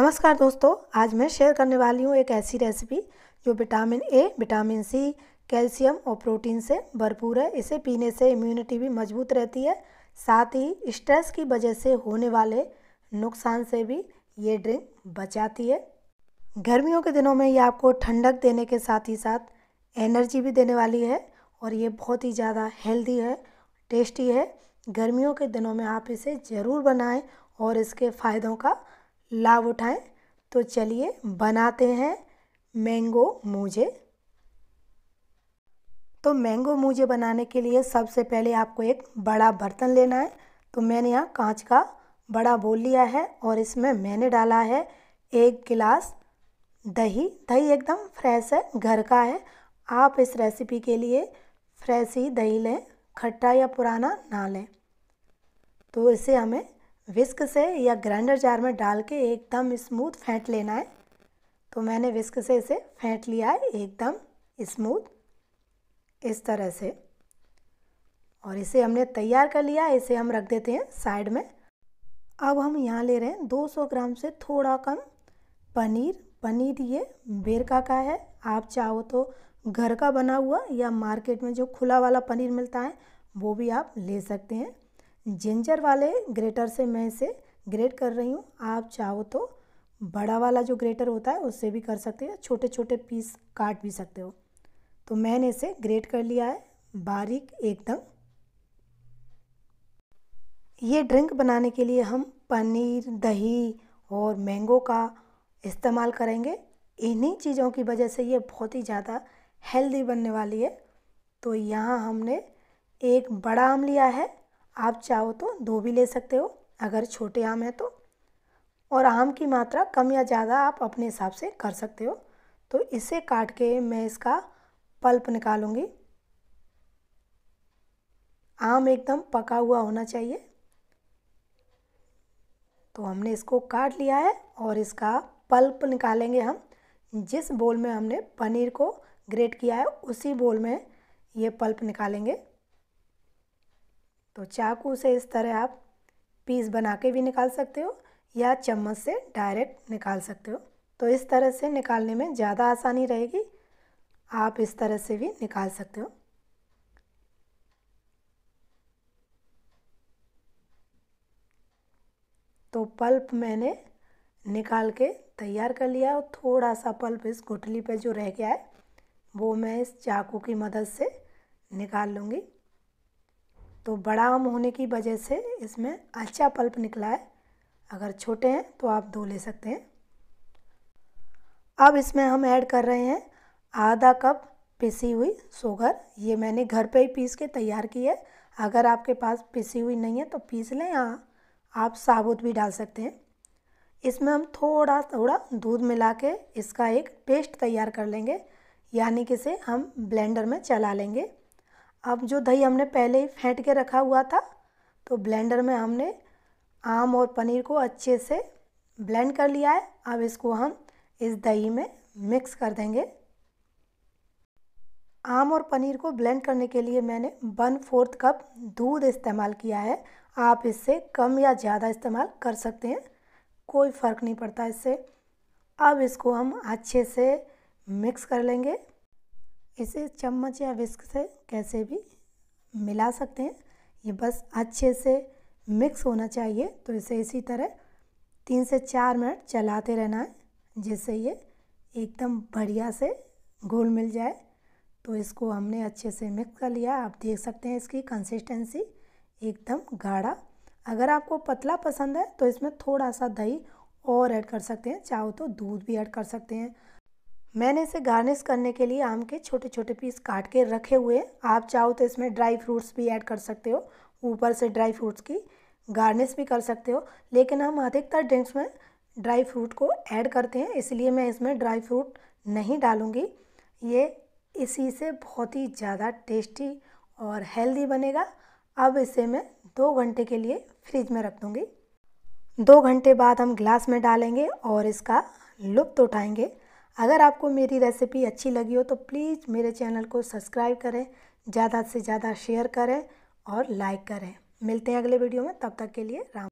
नमस्कार दोस्तों आज मैं शेयर करने वाली हूँ एक ऐसी रेसिपी जो vitamin A vitamin C calcium और प्रोटीन से भरपूर है इसे पीने से इम्यूनिटी भी मजबूत रहती है साथ ही स्ट्रेस की वजह से होने वाले नुकसान से भी ये ड्रिंक बचाती है गर्मियों के दिनों में ये आपको ठंडक देने के साथ ही साथ एनर्जी भी देने वाली है और ये बहुत ही ज़्यादा हेल्दी है टेस्टी है गर्मियों के दिनों में आप इसे ज़रूर बनाएं और इसके फ़ायदों का लाभ उठाएं तो चलिए बनाते हैं मैंगो मूजे तो मैंगो मूजे बनाने के लिए सबसे पहले आपको एक बड़ा बर्तन लेना है तो मैंने यहाँ कांच का बड़ा बोल लिया है और इसमें मैंने डाला है एक गिलास दही दही एकदम फ्रेश है घर का है आप इस रेसिपी के लिए फ्रेश ही दही लें खट्टा या पुराना ना लें तो इसे हमें विस्क से या ग्राइंडर जार में डाल के एकदम स्मूथ फेंट लेना है तो मैंने विस्क से इसे फेंट लिया है एकदम स्मूथ इस तरह से और इसे हमने तैयार कर लिया इसे हम रख देते हैं साइड में अब हम यहाँ ले रहे हैं 200 ग्राम से थोड़ा कम पनीर पनीर ये बेरका का है आप चाहो तो घर का बना हुआ या मार्केट में जो खुला वाला पनीर मिलता है वो भी आप ले सकते हैं जिंजर वाले ग्रेटर से मैं इसे ग्रेट कर रही हूँ आप चाहो तो बड़ा वाला जो ग्रेटर होता है उससे भी कर सकते हो छोटे छोटे पीस काट भी सकते हो तो मैंने इसे ग्रेट कर लिया है बारीक एकदम ये ड्रिंक बनाने के लिए हम पनीर दही और मैंगो का इस्तेमाल करेंगे इन्हीं चीज़ों की वजह से ये बहुत ही ज़्यादा हेल्दी बनने वाली है तो यहाँ हमने एक बड़ा आम लिया है आप चाहो तो दो भी ले सकते हो अगर छोटे आम हैं तो और आम की मात्रा कम या ज़्यादा आप अपने हिसाब से कर सकते हो तो इसे काट के मैं इसका पल्प निकालूंगी आम एकदम पका हुआ होना चाहिए तो हमने इसको काट लिया है और इसका पल्प निकालेंगे हम जिस बोल में हमने पनीर को ग्रेट किया है उसी बोल में ये पल्प निकालेंगे तो चाकू से इस तरह आप पीस बना के भी निकाल सकते हो या चम्मच से डायरेक्ट निकाल सकते हो तो इस तरह से निकालने में ज़्यादा आसानी रहेगी आप इस तरह से भी निकाल सकते हो तो पल्प मैंने निकाल के तैयार कर लिया और थोड़ा सा पल्प इस गुटली पे जो रह गया है वो मैं इस चाकू की मदद से निकाल लूँगी तो बड़ा आम होने की वजह से इसमें अच्छा पल्प निकला है अगर छोटे हैं तो आप दो ले सकते हैं अब इसमें हम ऐड कर रहे हैं आधा कप पिसी हुई शुगर ये मैंने घर पे ही पीस के तैयार की है अगर आपके पास पिसी हुई नहीं है तो पीस लें या आप साबुत भी डाल सकते हैं इसमें हम थोड़ा थोड़ा दूध मिला के इसका एक पेस्ट तैयार कर लेंगे यानी कि इसे हम ब्लेंडर में चला लेंगे अब जो दही हमने पहले ही फेंट के रखा हुआ था तो ब्लेंडर में हमने आम और पनीर को अच्छे से ब्लेंड कर लिया है अब इसको हम इस दही में मिक्स कर देंगे आम और पनीर को ब्लेंड करने के लिए मैंने वन फोर्थ कप दूध इस्तेमाल किया है आप इससे कम या ज़्यादा इस्तेमाल कर सकते हैं कोई फ़र्क नहीं पड़ता इससे अब इसको हम अच्छे से मिक्स कर लेंगे इसे चम्मच या विस्क से कैसे भी मिला सकते हैं ये बस अच्छे से मिक्स होना चाहिए तो इसे इसी तरह तीन से चार मिनट चलाते रहना है जिससे ये एकदम बढ़िया से घोल मिल जाए तो इसको हमने अच्छे से मिक्स कर लिया आप देख सकते हैं इसकी कंसिस्टेंसी एकदम गाढ़ा अगर आपको पतला पसंद है तो इसमें थोड़ा सा दही और ऐड कर सकते हैं चाहो तो दूध भी ऐड कर सकते हैं मैंने इसे गार्निश करने के लिए आम के छोटे छोटे पीस काट के रखे हुए हैं आप चाहो तो इसमें ड्राई फ्रूट्स भी ऐड कर सकते हो ऊपर से ड्राई फ्रूट्स की गार्निश भी कर सकते हो लेकिन हम अधिकतर ड्रिंक्स में ड्राई फ्रूट को ऐड करते हैं इसलिए मैं इसमें ड्राई फ्रूट नहीं डालूँगी ये इसी से बहुत ही ज़्यादा टेस्टी और हेल्दी बनेगा अब इसे मैं दो घंटे के लिए फ्रिज में रख दूँगी दो घंटे बाद हम ग्लास में डालेंगे और इसका लुप्त उठाएँगे अगर आपको मेरी रेसिपी अच्छी लगी हो तो प्लीज़ मेरे चैनल को सब्सक्राइब करें ज़्यादा से ज़्यादा शेयर करें और लाइक करें मिलते हैं अगले वीडियो में तब तक के लिए राम